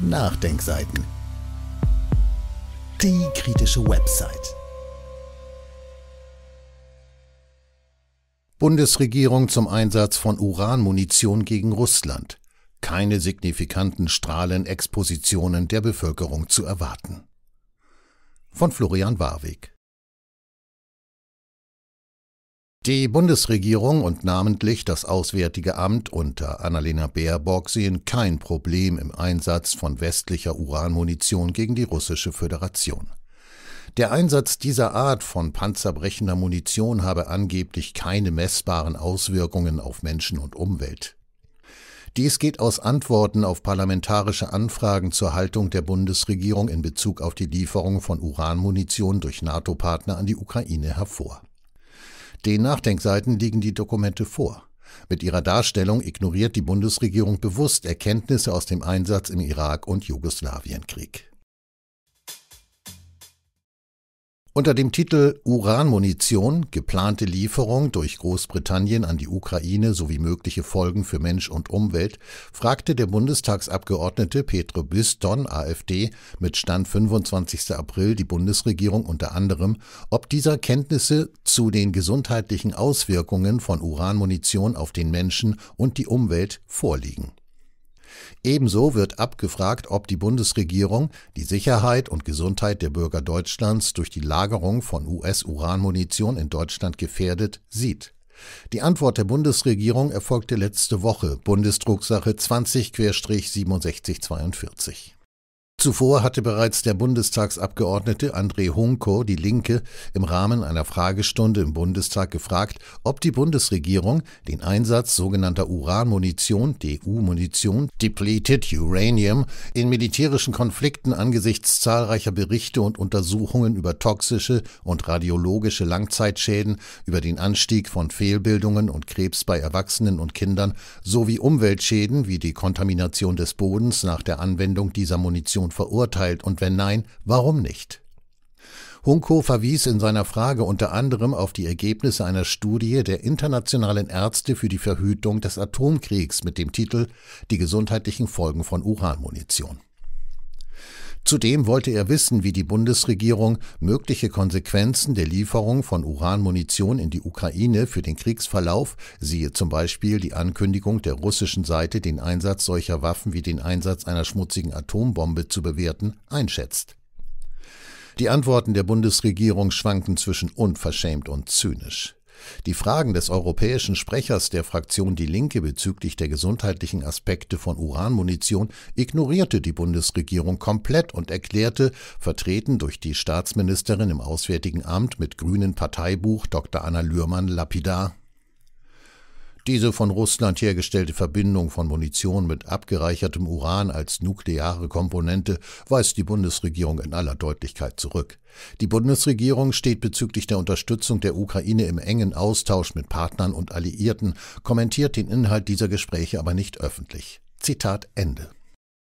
Nachdenkseiten. Die kritische Website. Bundesregierung zum Einsatz von Uranmunition gegen Russland. Keine signifikanten Strahlenexpositionen der Bevölkerung zu erwarten. Von Florian Warwick. Die Bundesregierung und namentlich das Auswärtige Amt unter Annalena Baerbock sehen kein Problem im Einsatz von westlicher Uranmunition gegen die Russische Föderation. Der Einsatz dieser Art von panzerbrechender Munition habe angeblich keine messbaren Auswirkungen auf Menschen und Umwelt. Dies geht aus Antworten auf parlamentarische Anfragen zur Haltung der Bundesregierung in Bezug auf die Lieferung von Uranmunition durch NATO-Partner an die Ukraine hervor. Den Nachdenkseiten liegen die Dokumente vor. Mit ihrer Darstellung ignoriert die Bundesregierung bewusst Erkenntnisse aus dem Einsatz im Irak- und Jugoslawienkrieg. Unter dem Titel Uranmunition, geplante Lieferung durch Großbritannien an die Ukraine sowie mögliche Folgen für Mensch und Umwelt, fragte der Bundestagsabgeordnete Petro Biston, AfD, mit Stand 25. April die Bundesregierung unter anderem, ob dieser Kenntnisse zu den gesundheitlichen Auswirkungen von Uranmunition auf den Menschen und die Umwelt vorliegen. Ebenso wird abgefragt, ob die Bundesregierung die Sicherheit und Gesundheit der Bürger Deutschlands durch die Lagerung von US-Uranmunition in Deutschland gefährdet sieht. Die Antwort der Bundesregierung erfolgte letzte Woche, Bundesdrucksache 20-6742. Zuvor hatte bereits der Bundestagsabgeordnete André Hunko, die Linke, im Rahmen einer Fragestunde im Bundestag gefragt, ob die Bundesregierung den Einsatz sogenannter Uranmunition, DU-Munition, Depleted Uranium, in militärischen Konflikten angesichts zahlreicher Berichte und Untersuchungen über toxische und radiologische Langzeitschäden, über den Anstieg von Fehlbildungen und Krebs bei Erwachsenen und Kindern sowie Umweltschäden wie die Kontamination des Bodens nach der Anwendung dieser Munition verurteilt und wenn nein, warum nicht? Hunko verwies in seiner Frage unter anderem auf die Ergebnisse einer Studie der Internationalen Ärzte für die Verhütung des Atomkriegs mit dem Titel Die gesundheitlichen Folgen von Uranmunition. Zudem wollte er wissen, wie die Bundesregierung mögliche Konsequenzen der Lieferung von Uranmunition in die Ukraine für den Kriegsverlauf, siehe zum Beispiel die Ankündigung der russischen Seite, den Einsatz solcher Waffen wie den Einsatz einer schmutzigen Atombombe zu bewerten, einschätzt. Die Antworten der Bundesregierung schwanken zwischen unverschämt und zynisch. Die Fragen des europäischen Sprechers der Fraktion Die Linke bezüglich der gesundheitlichen Aspekte von Uranmunition ignorierte die Bundesregierung komplett und erklärte, vertreten durch die Staatsministerin im Auswärtigen Amt mit grünen Parteibuch Dr. Anna Lührmann lapidar diese von Russland hergestellte Verbindung von Munition mit abgereichertem Uran als nukleare Komponente weist die Bundesregierung in aller Deutlichkeit zurück. Die Bundesregierung steht bezüglich der Unterstützung der Ukraine im engen Austausch mit Partnern und Alliierten, kommentiert den Inhalt dieser Gespräche aber nicht öffentlich. Zitat Ende.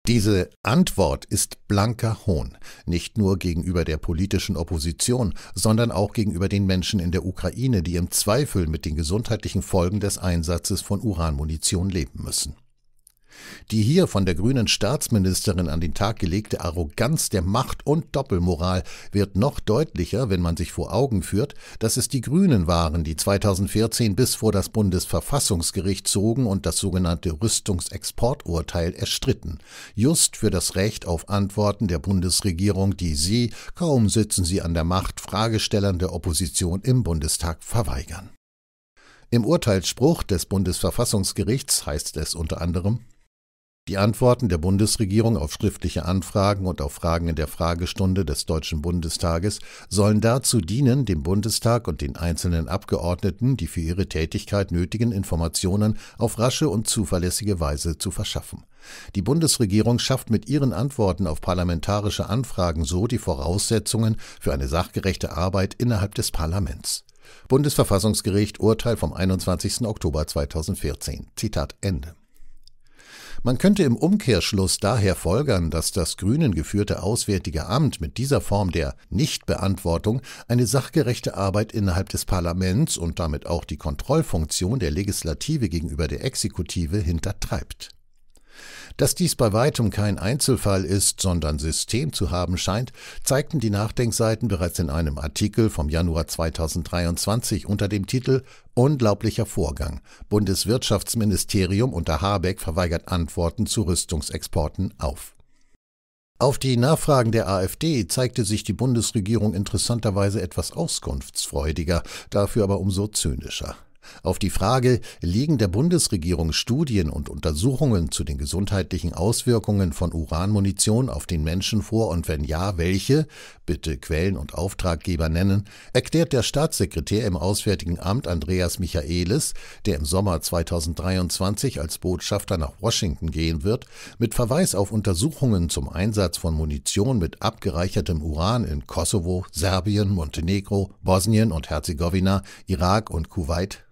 Diese Antwort ist blanker Hohn, nicht nur gegenüber der politischen Opposition, sondern auch gegenüber den Menschen in der Ukraine, die im Zweifel mit den gesundheitlichen Folgen des Einsatzes von Uranmunition leben müssen. Die hier von der grünen Staatsministerin an den Tag gelegte Arroganz der Macht und Doppelmoral wird noch deutlicher, wenn man sich vor Augen führt, dass es die Grünen waren, die 2014 bis vor das Bundesverfassungsgericht zogen und das sogenannte Rüstungsexporturteil erstritten, just für das Recht auf Antworten der Bundesregierung, die sie, kaum sitzen sie an der Macht, Fragestellern der Opposition im Bundestag verweigern. Im Urteilsspruch des Bundesverfassungsgerichts heißt es unter anderem die Antworten der Bundesregierung auf schriftliche Anfragen und auf Fragen in der Fragestunde des Deutschen Bundestages sollen dazu dienen, dem Bundestag und den einzelnen Abgeordneten die für ihre Tätigkeit nötigen Informationen auf rasche und zuverlässige Weise zu verschaffen. Die Bundesregierung schafft mit ihren Antworten auf parlamentarische Anfragen so die Voraussetzungen für eine sachgerechte Arbeit innerhalb des Parlaments. Bundesverfassungsgericht Urteil vom 21. Oktober 2014. Zitat Ende. Man könnte im Umkehrschluss daher folgern, dass das Grünen geführte Auswärtige Amt mit dieser Form der Nichtbeantwortung eine sachgerechte Arbeit innerhalb des Parlaments und damit auch die Kontrollfunktion der Legislative gegenüber der Exekutive hintertreibt. Dass dies bei weitem kein Einzelfall ist, sondern System zu haben scheint, zeigten die Nachdenkseiten bereits in einem Artikel vom Januar 2023 unter dem Titel Unglaublicher Vorgang. Bundeswirtschaftsministerium unter Habeck verweigert Antworten zu Rüstungsexporten auf. Auf die Nachfragen der AfD zeigte sich die Bundesregierung interessanterweise etwas auskunftsfreudiger, dafür aber umso zynischer. Auf die Frage, liegen der Bundesregierung Studien und Untersuchungen zu den gesundheitlichen Auswirkungen von Uranmunition auf den Menschen vor und wenn ja, welche, bitte Quellen und Auftraggeber nennen, erklärt der Staatssekretär im Auswärtigen Amt Andreas Michaelis, der im Sommer 2023 als Botschafter nach Washington gehen wird, mit Verweis auf Untersuchungen zum Einsatz von Munition mit abgereichertem Uran in Kosovo, Serbien, Montenegro, Bosnien und Herzegowina, Irak und Kuwait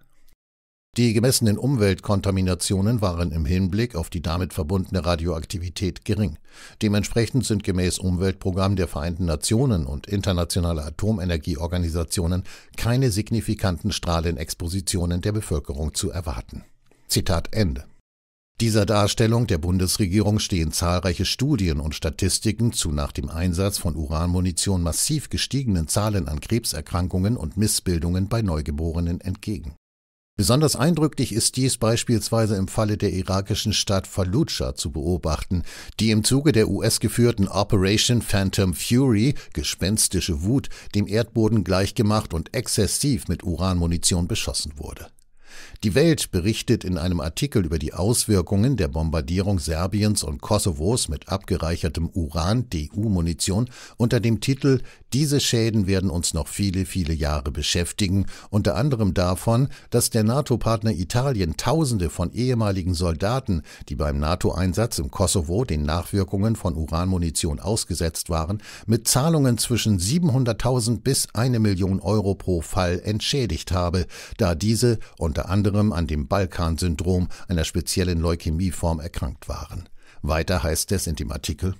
die gemessenen Umweltkontaminationen waren im Hinblick auf die damit verbundene Radioaktivität gering. Dementsprechend sind gemäß Umweltprogramm der Vereinten Nationen und internationaler Atomenergieorganisationen keine signifikanten Strahlenexpositionen der Bevölkerung zu erwarten. Zitat Ende. Dieser Darstellung der Bundesregierung stehen zahlreiche Studien und Statistiken zu nach dem Einsatz von Uranmunition massiv gestiegenen Zahlen an Krebserkrankungen und Missbildungen bei Neugeborenen entgegen. Besonders eindrücklich ist dies beispielsweise im Falle der irakischen Stadt Fallujah zu beobachten, die im Zuge der US-geführten Operation Phantom Fury gespenstische Wut dem Erdboden gleichgemacht und exzessiv mit Uranmunition beschossen wurde. Die Welt berichtet in einem Artikel über die Auswirkungen der Bombardierung Serbiens und Kosovos mit abgereichertem Uran DU-Munition unter dem Titel diese Schäden werden uns noch viele, viele Jahre beschäftigen, unter anderem davon, dass der NATO-Partner Italien Tausende von ehemaligen Soldaten, die beim NATO-Einsatz im Kosovo den Nachwirkungen von Uranmunition ausgesetzt waren, mit Zahlungen zwischen 700.000 bis 1 Million Euro pro Fall entschädigt habe, da diese unter anderem an dem Balkan-Syndrom, einer speziellen Leukämieform, erkrankt waren. Weiter heißt es in dem Artikel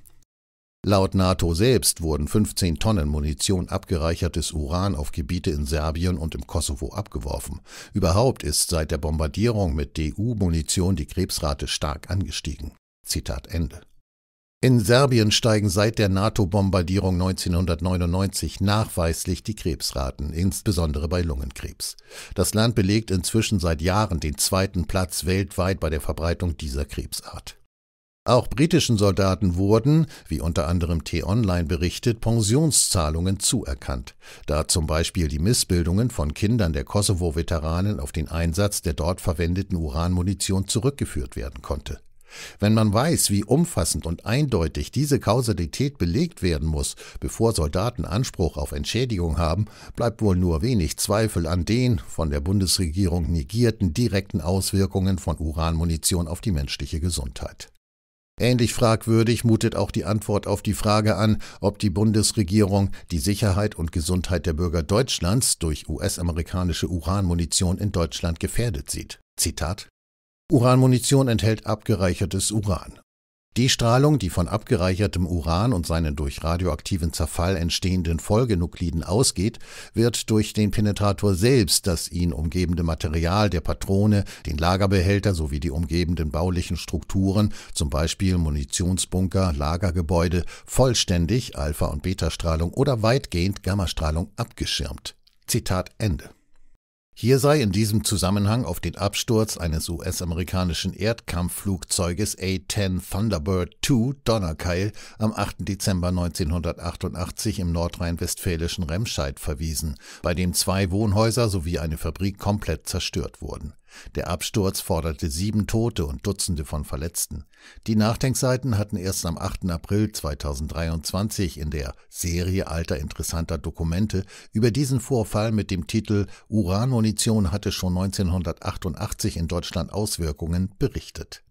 Laut NATO selbst wurden 15 Tonnen Munition abgereichertes Uran auf Gebiete in Serbien und im Kosovo abgeworfen. Überhaupt ist seit der Bombardierung mit DU-Munition die Krebsrate stark angestiegen. Zitat Ende. In Serbien steigen seit der NATO-Bombardierung 1999 nachweislich die Krebsraten, insbesondere bei Lungenkrebs. Das Land belegt inzwischen seit Jahren den zweiten Platz weltweit bei der Verbreitung dieser Krebsart. Auch britischen Soldaten wurden, wie unter anderem T-Online berichtet, Pensionszahlungen zuerkannt, da zum Beispiel die Missbildungen von Kindern der Kosovo-Veteranen auf den Einsatz der dort verwendeten Uranmunition zurückgeführt werden konnte. Wenn man weiß, wie umfassend und eindeutig diese Kausalität belegt werden muss, bevor Soldaten Anspruch auf Entschädigung haben, bleibt wohl nur wenig Zweifel an den von der Bundesregierung negierten direkten Auswirkungen von Uranmunition auf die menschliche Gesundheit. Ähnlich fragwürdig mutet auch die Antwort auf die Frage an, ob die Bundesregierung die Sicherheit und Gesundheit der Bürger Deutschlands durch US-amerikanische Uranmunition in Deutschland gefährdet sieht. Zitat Uranmunition enthält abgereichertes Uran. Die Strahlung, die von abgereichertem Uran und seinen durch radioaktiven Zerfall entstehenden Folgenukliden ausgeht, wird durch den Penetrator selbst das ihn umgebende Material der Patrone, den Lagerbehälter sowie die umgebenden baulichen Strukturen, zum Beispiel Munitionsbunker, Lagergebäude, vollständig Alpha- und Beta-Strahlung oder weitgehend Gammastrahlung abgeschirmt. Zitat Ende. Hier sei in diesem Zusammenhang auf den Absturz eines US-amerikanischen Erdkampfflugzeuges A-10 Thunderbird II Donnerkeil am 8. Dezember 1988 im nordrhein-westfälischen Remscheid verwiesen, bei dem zwei Wohnhäuser sowie eine Fabrik komplett zerstört wurden der Absturz forderte sieben Tote und Dutzende von Verletzten. Die Nachdenkseiten hatten erst am 8. April 2023 in der Serie alter interessanter Dokumente über diesen Vorfall mit dem Titel Uranmunition hatte schon 1988 in Deutschland Auswirkungen berichtet.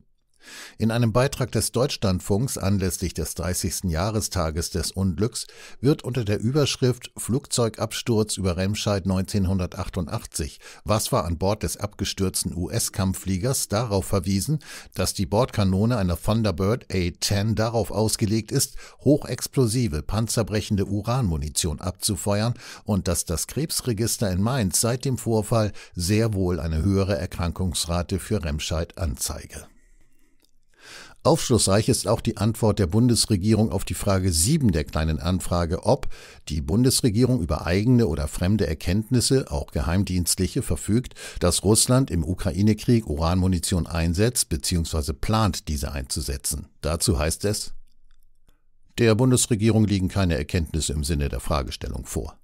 In einem Beitrag des Deutschlandfunks anlässlich des 30. Jahrestages des Unglücks wird unter der Überschrift Flugzeugabsturz über Remscheid 1988, was war an Bord des abgestürzten US-Kampffliegers, darauf verwiesen, dass die Bordkanone einer Thunderbird A-10 darauf ausgelegt ist, hochexplosive, panzerbrechende Uranmunition abzufeuern und dass das Krebsregister in Mainz seit dem Vorfall sehr wohl eine höhere Erkrankungsrate für Remscheid anzeige. Aufschlussreich ist auch die Antwort der Bundesregierung auf die Frage 7 der kleinen Anfrage, ob die Bundesregierung über eigene oder fremde Erkenntnisse, auch geheimdienstliche, verfügt, dass Russland im Ukraine-Krieg Uranmunition einsetzt bzw. plant, diese einzusetzen. Dazu heißt es, der Bundesregierung liegen keine Erkenntnisse im Sinne der Fragestellung vor.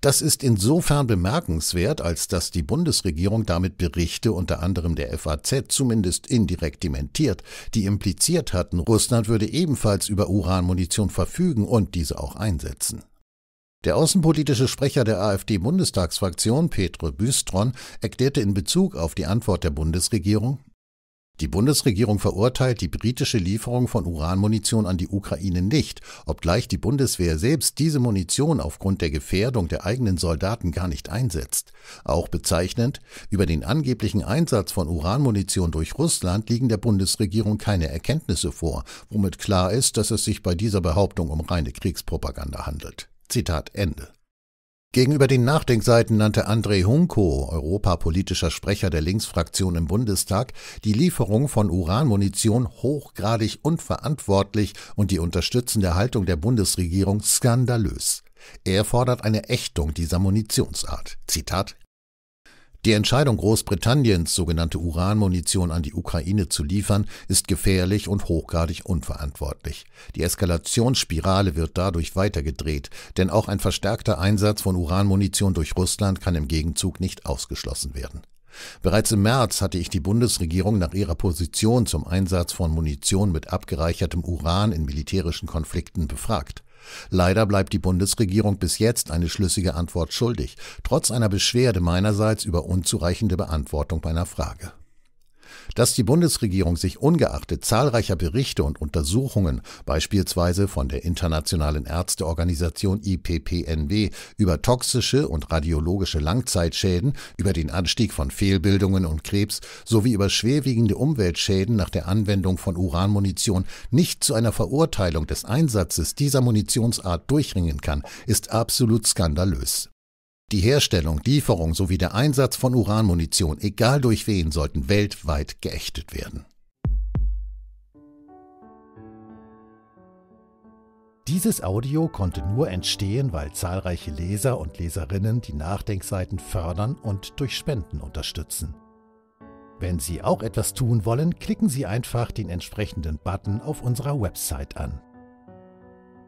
Das ist insofern bemerkenswert, als dass die Bundesregierung damit Berichte unter anderem der FAZ zumindest indirekt dementiert, die impliziert hatten, Russland würde ebenfalls über Uranmunition verfügen und diese auch einsetzen. Der außenpolitische Sprecher der AfD-Bundestagsfraktion, Petre Büstron, erklärte in Bezug auf die Antwort der Bundesregierung, die Bundesregierung verurteilt die britische Lieferung von Uranmunition an die Ukraine nicht, obgleich die Bundeswehr selbst diese Munition aufgrund der Gefährdung der eigenen Soldaten gar nicht einsetzt. Auch bezeichnend, über den angeblichen Einsatz von Uranmunition durch Russland liegen der Bundesregierung keine Erkenntnisse vor, womit klar ist, dass es sich bei dieser Behauptung um reine Kriegspropaganda handelt. Zitat Ende. Gegenüber den Nachdenkseiten nannte André Hunko, europapolitischer Sprecher der Linksfraktion im Bundestag, die Lieferung von Uranmunition hochgradig unverantwortlich und die unterstützende Haltung der Bundesregierung skandalös. Er fordert eine Ächtung dieser Munitionsart. Zitat die Entscheidung Großbritanniens, sogenannte Uranmunition an die Ukraine zu liefern, ist gefährlich und hochgradig unverantwortlich. Die Eskalationsspirale wird dadurch weitergedreht, denn auch ein verstärkter Einsatz von Uranmunition durch Russland kann im Gegenzug nicht ausgeschlossen werden. Bereits im März hatte ich die Bundesregierung nach ihrer Position zum Einsatz von Munition mit abgereichertem Uran in militärischen Konflikten befragt. Leider bleibt die Bundesregierung bis jetzt eine schlüssige Antwort schuldig, trotz einer Beschwerde meinerseits über unzureichende Beantwortung meiner Frage. Dass die Bundesregierung sich ungeachtet zahlreicher Berichte und Untersuchungen, beispielsweise von der Internationalen Ärzteorganisation IPPNW, über toxische und radiologische Langzeitschäden, über den Anstieg von Fehlbildungen und Krebs sowie über schwerwiegende Umweltschäden nach der Anwendung von Uranmunition nicht zu einer Verurteilung des Einsatzes dieser Munitionsart durchringen kann, ist absolut skandalös. Die Herstellung, Lieferung sowie der Einsatz von Uranmunition, egal durch wen, sollten weltweit geächtet werden. Dieses Audio konnte nur entstehen, weil zahlreiche Leser und Leserinnen die Nachdenkseiten fördern und durch Spenden unterstützen. Wenn Sie auch etwas tun wollen, klicken Sie einfach den entsprechenden Button auf unserer Website an.